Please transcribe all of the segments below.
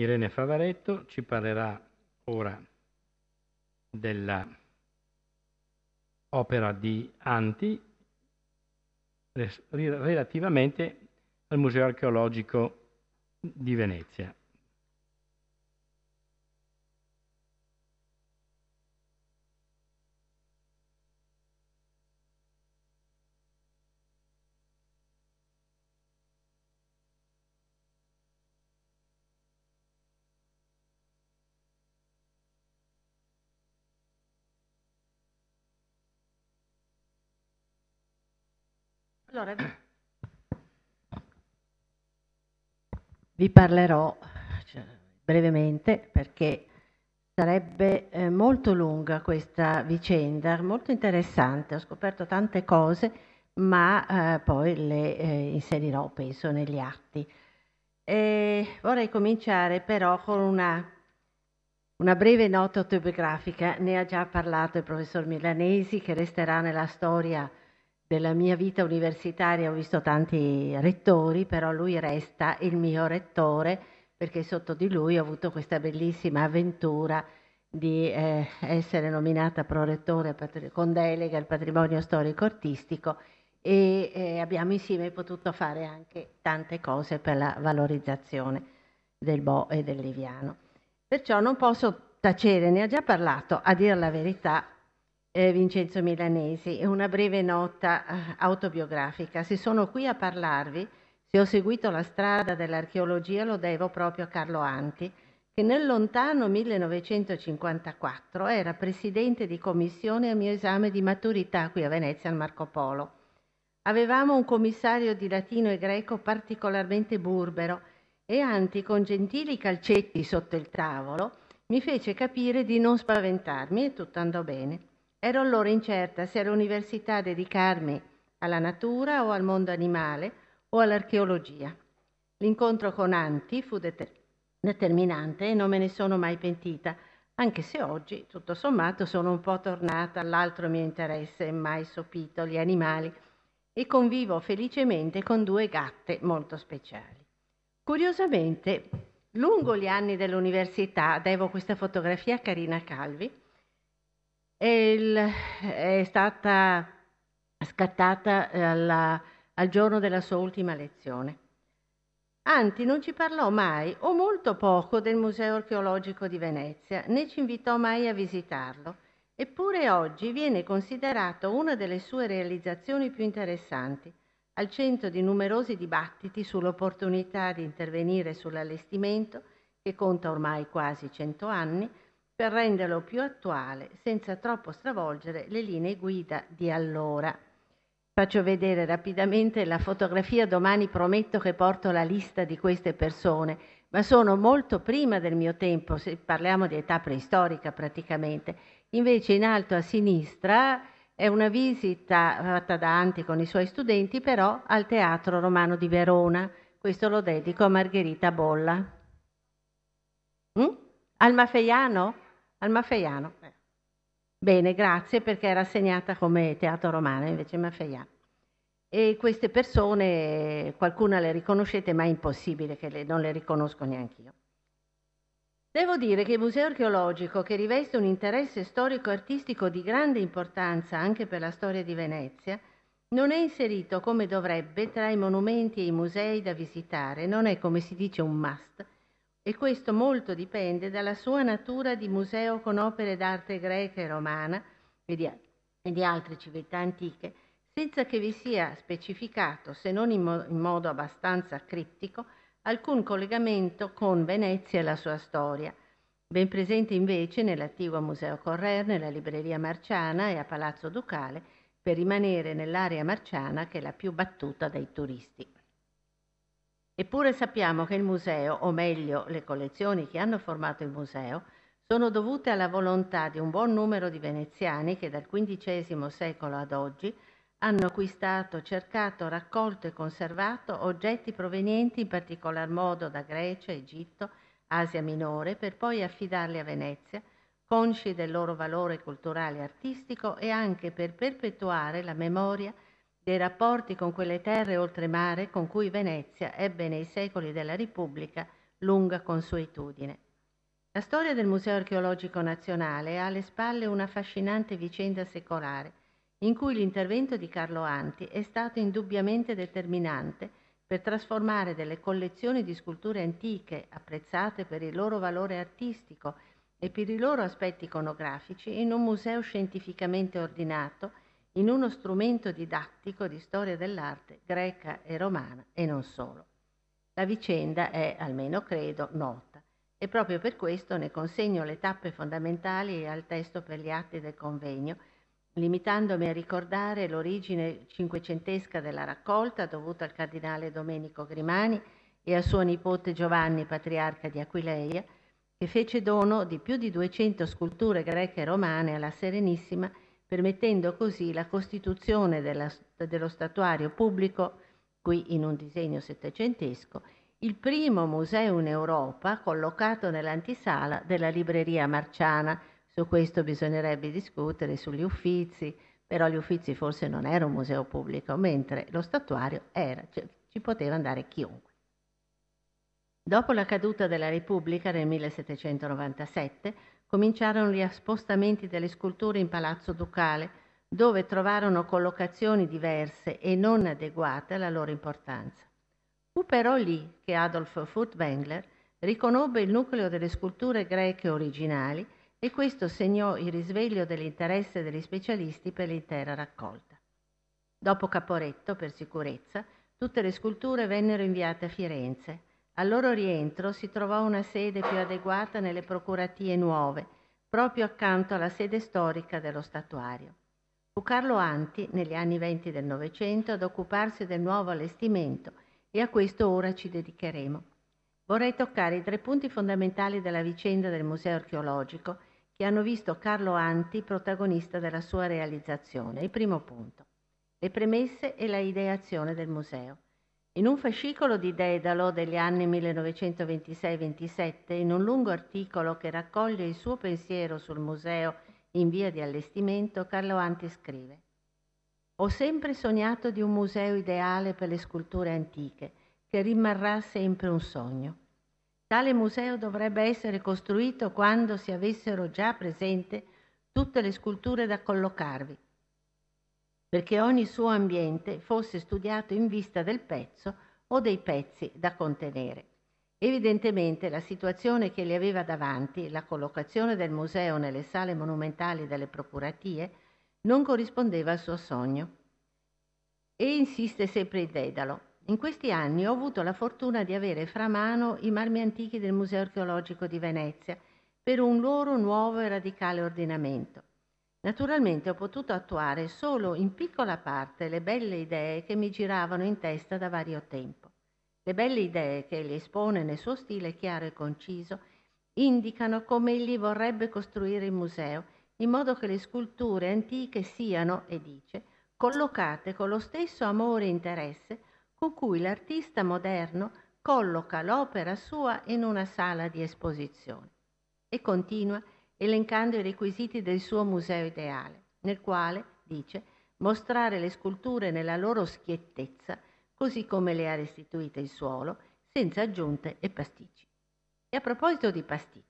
Irene Favaretto ci parlerà ora dell'opera di Anti relativamente al Museo archeologico di Venezia. Allora, vi parlerò cioè, brevemente perché sarebbe eh, molto lunga questa vicenda, molto interessante, ho scoperto tante cose, ma eh, poi le eh, inserirò, penso, negli atti. E vorrei cominciare però con una, una breve nota autobiografica, ne ha già parlato il professor Milanesi, che resterà nella storia della mia vita universitaria ho visto tanti rettori, però lui resta il mio rettore perché sotto di lui ho avuto questa bellissima avventura di eh, essere nominata prorettore con delega al patrimonio storico-artistico e eh, abbiamo insieme potuto fare anche tante cose per la valorizzazione del Bo e del Liviano. Perciò non posso tacere, ne ha già parlato, a dire la verità eh, Vincenzo Milanesi e una breve nota eh, autobiografica. Se sono qui a parlarvi, se ho seguito la strada dell'archeologia lo devo proprio a Carlo Anti, che nel lontano 1954 era presidente di commissione a mio esame di maturità qui a Venezia al Marco Polo. Avevamo un commissario di latino e greco particolarmente burbero e Anti, con gentili calcetti sotto il tavolo, mi fece capire di non spaventarmi e tutto andò bene. Ero allora incerta se all'università dedicarmi alla natura o al mondo animale o all'archeologia. L'incontro con Anti fu deter- determinante e non me ne sono mai pentita, anche se oggi, tutto sommato, sono un po' tornata all'altro mio interesse, mai sopito, gli animali, e convivo felicemente con due gatte molto speciali. Curiosamente, lungo gli anni dell'università, devo questa fotografia a Carina Calvi, il, è stata scattata eh, alla, al giorno della sua ultima lezione. Anti non ci parlò mai o molto poco del Museo archeologico di Venezia, né ci invitò mai a visitarlo, eppure oggi viene considerato una delle sue realizzazioni più interessanti, al centro di numerosi dibattiti sull'opportunità di intervenire sull'allestimento, che conta ormai quasi cento anni, per renderlo più attuale senza troppo stravolgere le linee guida di allora. Faccio vedere rapidamente la fotografia, domani prometto che porto la lista di queste persone, ma sono molto prima del mio tempo, se parliamo di età preistorica praticamente. Invece in alto a sinistra è una visita fatta da Anti con i suoi studenti, però al Teatro Romano di Verona. Questo lo dedico a Margherita Bolla. Mm? Al Mafeiano? Al Maffeiano. Eh. Bene, grazie perché era assegnata come teatro romano, invece Maffeiano. E queste persone, qualcuna le riconoscete, ma è impossibile che le, non le riconosco neanche io. Devo dire che il museo archeologico, che riveste un interesse storico-artistico di grande importanza anche per la storia di Venezia, non è inserito come dovrebbe tra i monumenti e i musei da visitare, non è come si dice un must, e questo molto dipende dalla sua natura di museo con opere d'arte greca e romana e di, e di altre civiltà antiche, senza che vi sia specificato, se non in, mo- in modo abbastanza criptico, alcun collegamento con Venezia e la sua storia, ben presente invece nell'attivo Museo Correr, nella Libreria Marciana e a Palazzo Ducale, per rimanere nell'area marciana che è la più battuta dai turisti. Eppure sappiamo che il museo, o meglio le collezioni che hanno formato il museo, sono dovute alla volontà di un buon numero di veneziani che dal XV secolo ad oggi hanno acquistato, cercato, raccolto e conservato oggetti provenienti in particolar modo da Grecia, Egitto, Asia Minore, per poi affidarli a Venezia, consci del loro valore culturale e artistico e anche per perpetuare la memoria di dei rapporti con quelle terre oltremare con cui Venezia ebbe nei secoli della Repubblica lunga consuetudine. La storia del Museo archeologico nazionale ha alle spalle una affascinante vicenda secolare, in cui l'intervento di Carlo Anti è stato indubbiamente determinante per trasformare delle collezioni di sculture antiche, apprezzate per il loro valore artistico e per i loro aspetti iconografici, in un museo scientificamente ordinato, in uno strumento didattico di storia dell'arte greca e romana e non solo. La vicenda è, almeno credo, nota e proprio per questo ne consegno le tappe fondamentali al testo per gli atti del convegno, limitandomi a ricordare l'origine cinquecentesca della raccolta dovuta al cardinale Domenico Grimani e a suo nipote Giovanni, patriarca di Aquileia, che fece dono di più di 200 sculture greche e romane alla Serenissima permettendo così la costituzione della, dello statuario pubblico, qui in un disegno settecentesco, il primo museo in Europa collocato nell'antisala della libreria marciana. Su questo bisognerebbe discutere, sugli uffizi, però gli uffizi forse non era un museo pubblico, mentre lo statuario era, cioè, ci poteva andare chiunque. Dopo la caduta della Repubblica nel 1797, cominciarono gli spostamenti delle sculture in Palazzo Ducale, dove trovarono collocazioni diverse e non adeguate alla loro importanza. Fu però lì che Adolf Furtwängler riconobbe il nucleo delle sculture greche originali e questo segnò il risveglio dell'interesse degli specialisti per l'intera raccolta. Dopo Caporetto, per sicurezza, tutte le sculture vennero inviate a Firenze, al loro rientro si trovò una sede più adeguata nelle procuratie nuove, proprio accanto alla sede storica dello statuario. Fu Carlo Anti, negli anni venti del Novecento, ad occuparsi del nuovo allestimento e a questo ora ci dedicheremo. Vorrei toccare i tre punti fondamentali della vicenda del Museo archeologico che hanno visto Carlo Anti protagonista della sua realizzazione. Il primo punto, le premesse e la ideazione del museo. In un fascicolo di Dedalo degli anni 1926-27, in un lungo articolo che raccoglie il suo pensiero sul museo in via di allestimento, Carlo Anti scrive Ho sempre sognato di un museo ideale per le sculture antiche, che rimarrà sempre un sogno. Tale museo dovrebbe essere costruito quando si avessero già presente tutte le sculture da collocarvi, perché ogni suo ambiente fosse studiato in vista del pezzo o dei pezzi da contenere. Evidentemente la situazione che le aveva davanti, la collocazione del museo nelle sale monumentali delle procuratie, non corrispondeva al suo sogno. E insiste sempre il Dedalo. In questi anni ho avuto la fortuna di avere fra mano i marmi antichi del Museo archeologico di Venezia per un loro nuovo e radicale ordinamento. Naturalmente ho potuto attuare solo in piccola parte le belle idee che mi giravano in testa da vario tempo. Le belle idee che le espone nel suo stile chiaro e conciso indicano come egli vorrebbe costruire il museo, in modo che le sculture antiche siano, e dice, collocate con lo stesso amore e interesse con cui l'artista moderno colloca l'opera sua in una sala di esposizione. E continua, elencando i requisiti del suo museo ideale, nel quale, dice, mostrare le sculture nella loro schiettezza, così come le ha restituite il suolo, senza aggiunte e pasticci. E a proposito di pasticci,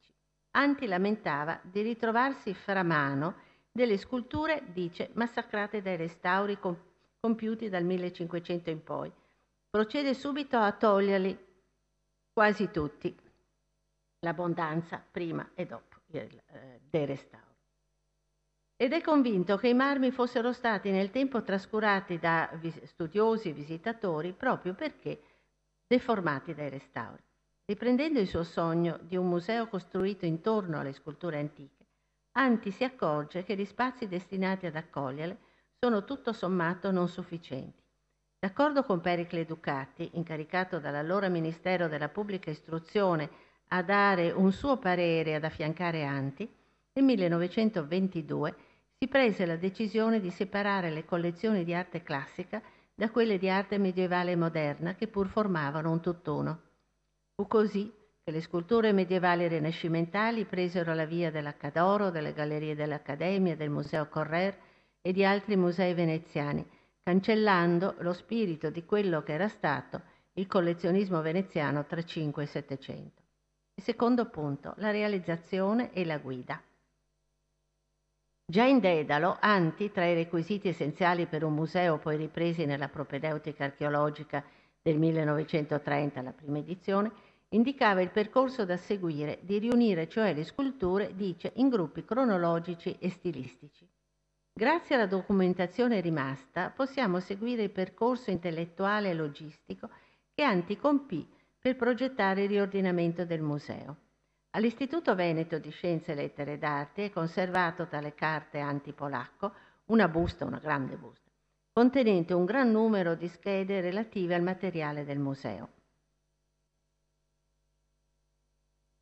Anti lamentava di ritrovarsi fra mano delle sculture, dice, massacrate dai restauri compiuti dal 1500 in poi. Procede subito a toglierli quasi tutti, l'abbondanza prima e dopo. Eh, del restauro. Ed è convinto che i marmi fossero stati nel tempo trascurati da studiosi e visitatori proprio perché deformati dai restauri. Riprendendo il suo sogno di un museo costruito intorno alle sculture antiche, Anti si accorge che gli spazi destinati ad accoglierle sono tutto sommato non sufficienti. D'accordo con Pericle Ducati, incaricato dall'allora Ministero della Pubblica Istruzione a dare un suo parere ad affiancare Anti, nel 1922 si prese la decisione di separare le collezioni di arte classica da quelle di arte medievale e moderna che pur formavano un tutt'uno. Fu così che le sculture medievali rinascimentali presero la via dell'Accadoro, delle gallerie dell'Accademia, del Museo Correr e di altri musei veneziani, cancellando lo spirito di quello che era stato il collezionismo veneziano tra 5 e 700. Secondo punto, la realizzazione e la guida. Già in Dedalo, Anti, tra i requisiti essenziali per un museo poi ripresi nella propedeutica archeologica del 1930, la prima edizione, indicava il percorso da seguire di riunire cioè le sculture, dice, in gruppi cronologici e stilistici. Grazie alla documentazione rimasta possiamo seguire il percorso intellettuale e logistico che Anti compì per progettare il riordinamento del museo. All'Istituto Veneto di Scienze e Lettere d'Arte è conservato tra le carte antipolacco una busta, una grande busta, contenente un gran numero di schede relative al materiale del museo.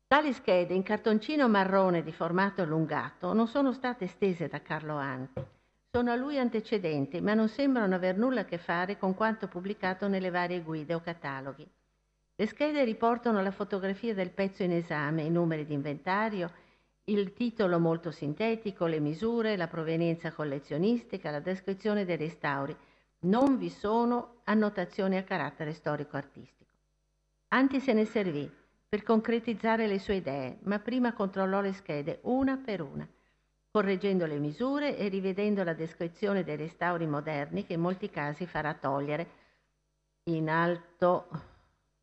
Tali schede in cartoncino marrone di formato allungato non sono state stese da Carlo Anti, sono a lui antecedenti, ma non sembrano aver nulla a che fare con quanto pubblicato nelle varie guide o cataloghi. Le schede riportano la fotografia del pezzo in esame, i numeri di inventario, il titolo molto sintetico, le misure, la provenienza collezionistica, la descrizione dei restauri. Non vi sono annotazioni a carattere storico-artistico. Anti se ne servì per concretizzare le sue idee, ma prima controllò le schede una per una, correggendo le misure e rivedendo la descrizione dei restauri moderni che in molti casi farà togliere in alto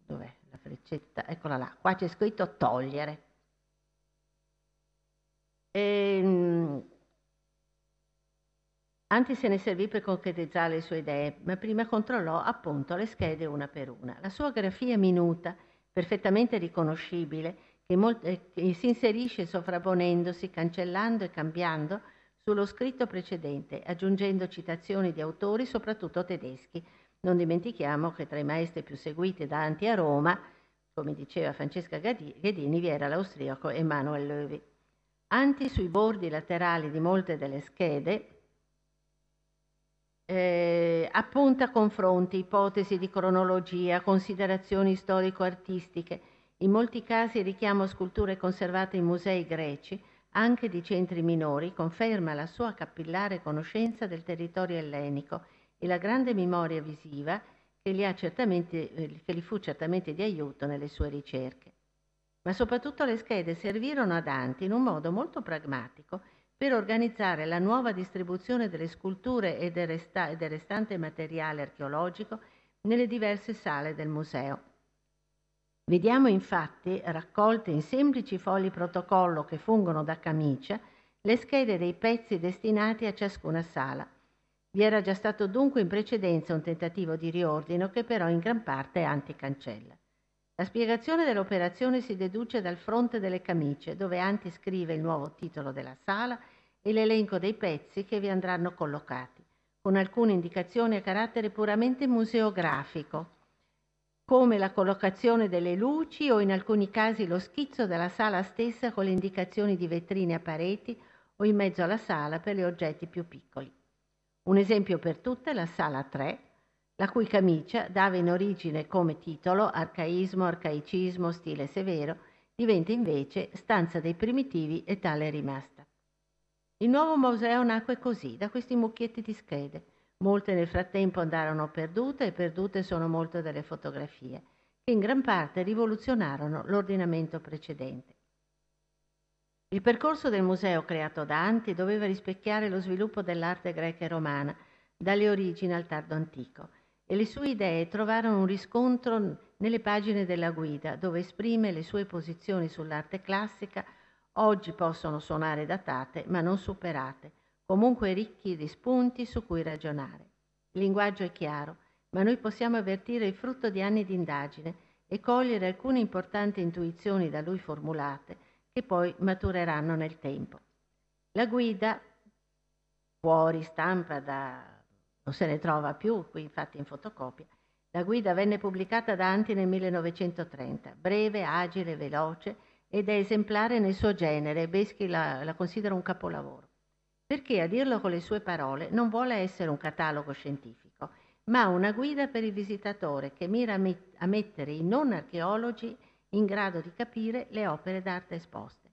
Dov'è la freccetta? Eccola là, qua c'è scritto togliere. E, ehm, anche se ne servì per concretizzare le sue idee, ma prima controllò appunto le schede una per una. La sua grafia minuta, perfettamente riconoscibile, che, molte, eh, che si inserisce sovrapponendosi, cancellando e cambiando sullo scritto precedente, aggiungendo citazioni di autori, soprattutto tedeschi, non dimentichiamo che tra i maestri più seguiti da Anti a Roma, come diceva Francesca Ghedini, vi era l'austriaco Emanuel Löwy. Anti sui bordi laterali di molte delle schede eh, appunta confronti, ipotesi di cronologia, considerazioni storico-artistiche, in molti casi richiamo a sculture conservate in musei greci, anche di centri minori, conferma la sua capillare conoscenza del territorio ellenico e la grande memoria visiva che gli, eh, che gli fu certamente di aiuto nelle sue ricerche. Ma soprattutto le schede servirono a Dante in un modo molto pragmatico per organizzare la nuova distribuzione delle sculture e del, resta- e del restante materiale archeologico nelle diverse sale del museo. Vediamo infatti, raccolte in semplici fogli protocollo che fungono da camicia, le schede dei pezzi destinati a ciascuna sala. Vi era già stato dunque in precedenza un tentativo di riordino che però in gran parte anticancella. La spiegazione dell'operazione si deduce dal fronte delle camicie, dove Anti scrive il nuovo titolo della sala e l'elenco dei pezzi che vi andranno collocati, con alcune indicazioni a carattere puramente museografico, come la collocazione delle luci o in alcuni casi lo schizzo della sala stessa con le indicazioni di vetrine a pareti o in mezzo alla sala per gli oggetti più piccoli. Un esempio per tutte è la Sala 3, la cui camicia dava in origine come titolo Arcaismo, arcaicismo, stile severo, diventa invece Stanza dei primitivi e tale è rimasta. Il nuovo museo nacque così, da questi mucchietti di schede. Molte nel frattempo andarono perdute e perdute sono molte delle fotografie, che in gran parte rivoluzionarono l'ordinamento precedente. Il percorso del museo creato da Anti doveva rispecchiare lo sviluppo dell'arte greca e romana dalle origini al tardo antico e le sue idee trovarono un riscontro nelle pagine della guida dove esprime le sue posizioni sull'arte classica, oggi possono suonare datate ma non superate, comunque ricchi di spunti su cui ragionare. Il linguaggio è chiaro, ma noi possiamo avvertire il frutto di anni di indagine e cogliere alcune importanti intuizioni da lui formulate che poi matureranno nel tempo. La guida fuori stampa da... non se ne trova più, qui infatti in fotocopia. La guida venne pubblicata da Anti nel 1930, breve, agile, veloce ed è esemplare nel suo genere, Beschi la, la considera un capolavoro. Perché, a dirlo con le sue parole, non vuole essere un catalogo scientifico, ma una guida per il visitatore che mira a mettere i non archeologi in grado di capire le opere d'arte esposte.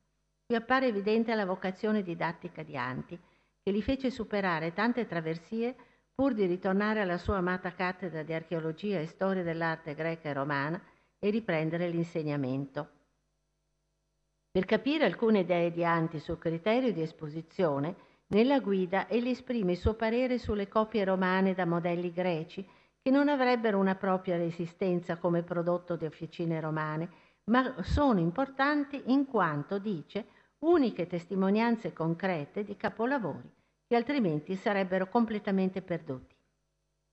Qui appare evidente la vocazione didattica di Anti, che li fece superare tante traversie pur di ritornare alla sua amata cattedra di archeologia e storia dell'arte greca e romana e riprendere l'insegnamento. Per capire alcune idee di Anti sul criterio di esposizione, nella guida egli esprime il suo parere sulle copie romane da modelli greci che non avrebbero una propria resistenza come prodotto di officine romane, ma sono importanti in quanto, dice, uniche testimonianze concrete di capolavori che altrimenti sarebbero completamente perduti.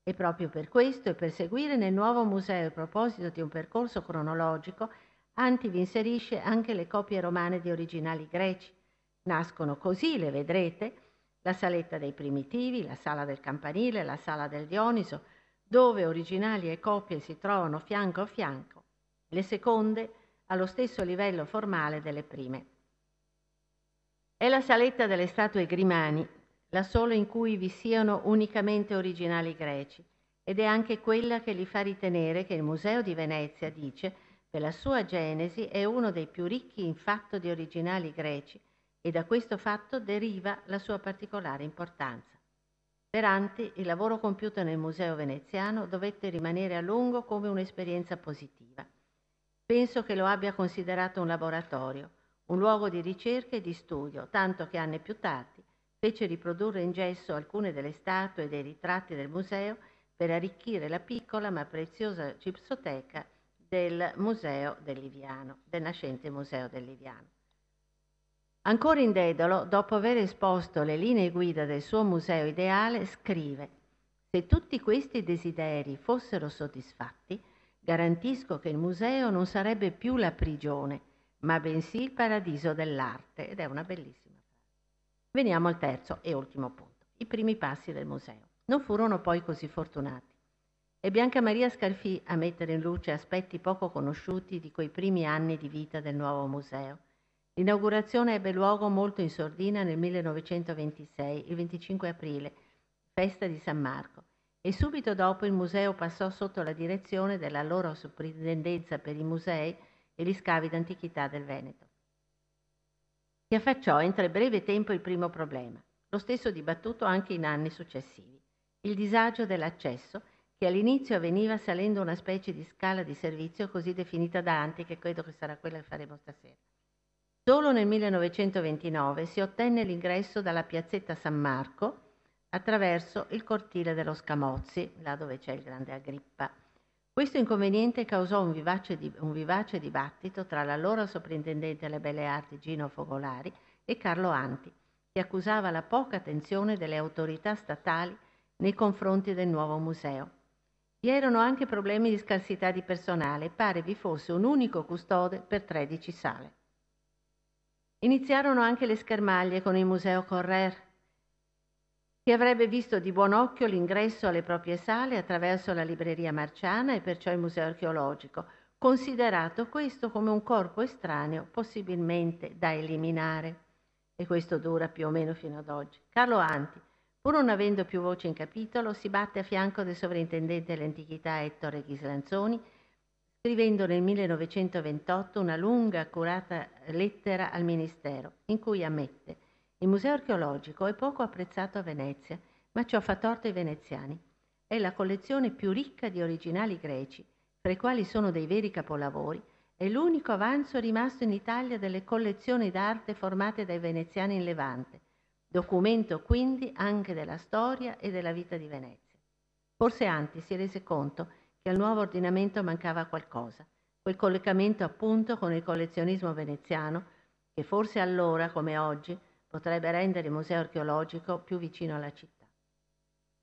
E proprio per questo e per seguire nel nuovo museo il proposito di un percorso cronologico, Anti vi inserisce anche le copie romane di originali greci. Nascono così, le vedrete, la saletta dei primitivi, la sala del campanile, la sala del Dioniso, dove originali e copie si trovano fianco a fianco, le seconde allo stesso livello formale delle prime. È la saletta delle statue Grimani, la sola in cui vi siano unicamente originali greci, ed è anche quella che li fa ritenere che il Museo di Venezia, dice, per la sua genesi è uno dei più ricchi in fatto di originali greci e da questo fatto deriva la sua particolare importanza. Peranti, il lavoro compiuto nel Museo veneziano dovette rimanere a lungo come un'esperienza positiva. Penso che lo abbia considerato un laboratorio, un luogo di ricerca e di studio, tanto che anni più tardi fece riprodurre in gesso alcune delle statue e dei ritratti del museo per arricchire la piccola ma preziosa gipsoteca del Museo del Liviano, del nascente Museo del Liviano. Ancora in Dedalo, dopo aver esposto le linee guida del suo museo ideale, scrive se tutti questi desideri fossero soddisfatti, garantisco che il museo non sarebbe più la prigione, ma bensì il paradiso dell'arte. Ed è una bellissima frase. Veniamo al terzo e ultimo punto, i primi passi del museo. Non furono poi così fortunati. È Bianca Maria Scarfì a mettere in luce aspetti poco conosciuti di quei primi anni di vita del nuovo museo L'inaugurazione ebbe luogo molto in sordina nel 1926, il 25 aprile, festa di San Marco, e subito dopo il museo passò sotto la direzione della loro Soprintendenza per i Musei e gli Scavi d'Antichità del Veneto. Si affacciò entro breve tempo il primo problema, lo stesso dibattuto anche in anni successivi, il disagio dell'accesso che all'inizio avveniva salendo una specie di scala di servizio così definita da Anti, che credo che sarà quella che faremo stasera Solo nel 1929 si ottenne l'ingresso dalla piazzetta San Marco attraverso il cortile dello Scamozzi, là dove c'è il grande Agrippa. Questo inconveniente causò un vivace, un vivace dibattito tra l'allora soprintendente alle belle arti Gino Fogolari e Carlo Anti, che accusava la poca attenzione delle autorità statali nei confronti del nuovo museo. Vi erano anche problemi di scarsità di personale pare vi fosse un unico custode per 13 sale. Iniziarono anche le schermaglie con il Museo Correr, che avrebbe visto di buon occhio l'ingresso alle proprie sale attraverso la libreria marciana e perciò il Museo archeologico, considerato questo come un corpo estraneo possibilmente da eliminare. E questo dura più o meno fino ad oggi. Carlo Anti, pur non avendo più voce in capitolo, si batte a fianco del sovrintendente dell'antichità Ettore Ghislanzoni scrivendo nel 1928 una lunga e accurata lettera al Ministero, in cui ammette il museo archeologico è poco apprezzato a Venezia, ma ciò fa torto ai veneziani. È la collezione più ricca di originali greci, fra i quali sono dei veri capolavori, è l'unico avanzo rimasto in Italia delle collezioni d'arte formate dai veneziani in Levante, documento quindi anche della storia e della vita di Venezia. Forse Anti si rese conto che al nuovo ordinamento mancava qualcosa, quel collegamento appunto con il collezionismo veneziano che forse allora, come oggi, potrebbe rendere il museo archeologico più vicino alla città.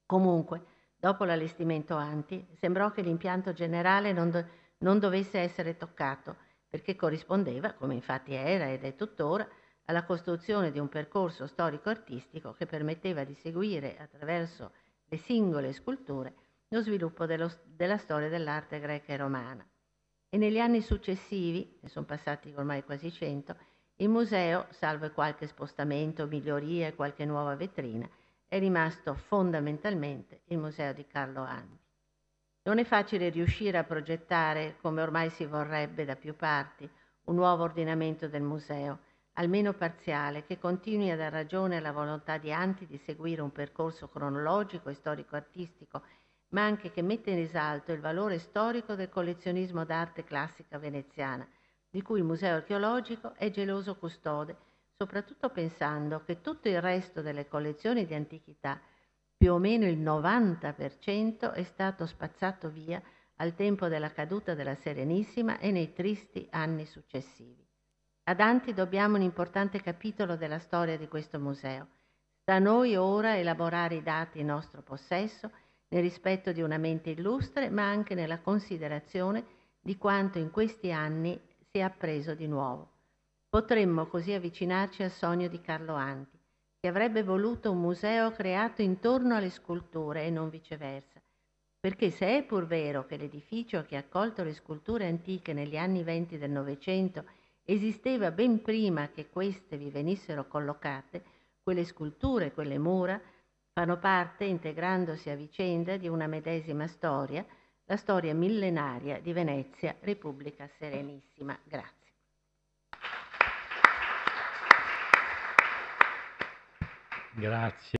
Comunque, dopo l'allestimento Anti, sembrò che l'impianto generale non, do- non dovesse essere toccato, perché corrispondeva, come infatti era ed è tuttora, alla costruzione di un percorso storico-artistico che permetteva di seguire attraverso le singole sculture lo sviluppo dello, della storia dell'arte greca e romana. E negli anni successivi, ne sono passati ormai quasi cento, il museo, salvo qualche spostamento, migliorie, qualche nuova vetrina, è rimasto fondamentalmente il museo di Carlo Anni. Non è facile riuscire a progettare, come ormai si vorrebbe da più parti, un nuovo ordinamento del museo, almeno parziale, che continui a dar ragione alla volontà di Anti di seguire un percorso cronologico e storico-artistico ma anche che mette in risalto il valore storico del collezionismo d'arte classica veneziana, di cui il Museo archeologico è geloso custode, soprattutto pensando che tutto il resto delle collezioni di antichità, più o meno il 90%, è stato spazzato via al tempo della caduta della Serenissima e nei tristi anni successivi. A Anti dobbiamo un importante capitolo della storia di questo museo. Da noi ora elaborare i dati in nostro possesso nel rispetto di una mente illustre, ma anche nella considerazione di quanto in questi anni si è appreso di nuovo. Potremmo così avvicinarci al sogno di Carlo Anti, che avrebbe voluto un museo creato intorno alle sculture e non viceversa, perché se è pur vero che l'edificio che ha accolto le sculture antiche negli anni venti del Novecento esisteva ben prima che queste vi venissero collocate, quelle sculture, quelle mura, Fanno parte, integrandosi a vicenda, di una medesima storia, la storia millenaria di Venezia, Repubblica Serenissima. Grazie. Grazie.